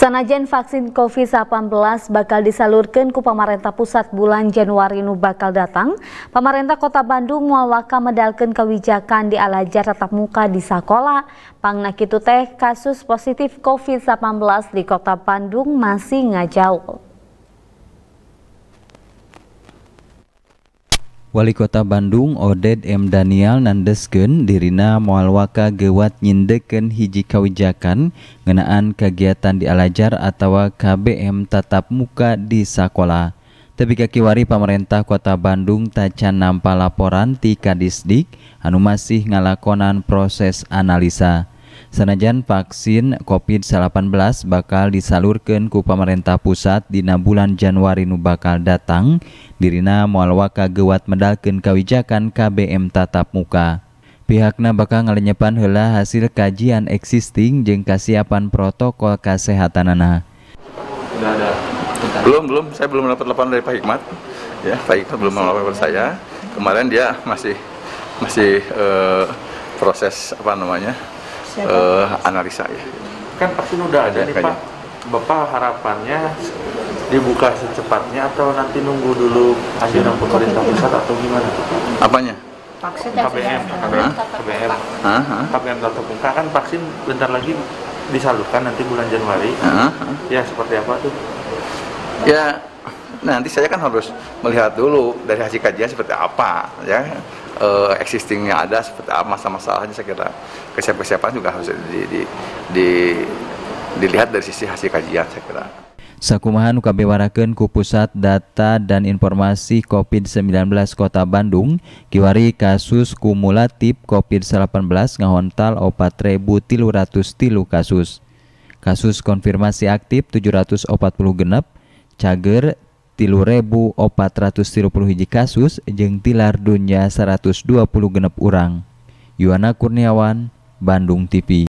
Sanajan vaksin COVID-19 bakal disalurkan ke pemerintah pusat bulan Januari nu bakal datang, pemerintah kota Bandung mualaka medalkan kebijakan di alajar tatap muka di sekolah. Pangnakitu teh kasus positif COVID-19 di kota Bandung masih ngajauh. Wali Kota Bandung Oded M. Daniel nandeskeun dirina mualwaka gawat gewat nyindekeun hiji kawijakan ngenaan kegiatan di alajar atau KBM tatap muka di sekolah. Tapi kakiwari pemerintah Kota Bandung tacan nampa laporan ti Kadisdik anu masih ngalakonan proses analisa. Sanajan vaksin COVID-19 bakal disalurkan ku pemerintah pusat di bulan Januari nu bakal datang, dirina moal waka gewat medalkan kawijakan KBM tatap muka. Pihaknya bakal ngelenyepan hela hasil kajian existing jeng kasiapan protokol kesehatan anak. Belum, belum. Saya belum dapat laporan dari Pak Hikmat. Ya, Pak Hikmat belum melapor saya. Kemarin dia masih masih uh, proses apa namanya? Uh, eh, analisa ya. Kan pasti udah ada iya, nih Pak. Ya. Bapak harapannya dibuka secepatnya atau nanti nunggu dulu anjuran pemerintah pusat gitu? atau gimana? Apanya? Vaksin KBM, KBM, KBM, KBM tatap muka kan vaksin bentar lagi disalurkan nanti bulan Januari. Uh -huh. Ya seperti apa tuh? Ya nanti saya kan harus melihat dulu dari hasil kajian seperti apa ya e, existingnya ada seperti apa masalah-masalahnya saya kira kesiapan kesiapan juga harus di, di, di, dilihat dari sisi hasil kajian saya kira. Sakumahan kabewarakeun ku Pusat Data dan Informasi COVID-19 Kota Bandung, kiwari kasus kumulatif COVID-19 ngahontal 4.300 tilu kasus. Kasus konfirmasi aktif 740 genep, cager tilurebu431 kasus jeng tilar dunya 120 genep urang Yuana Kurniawan Bandung TV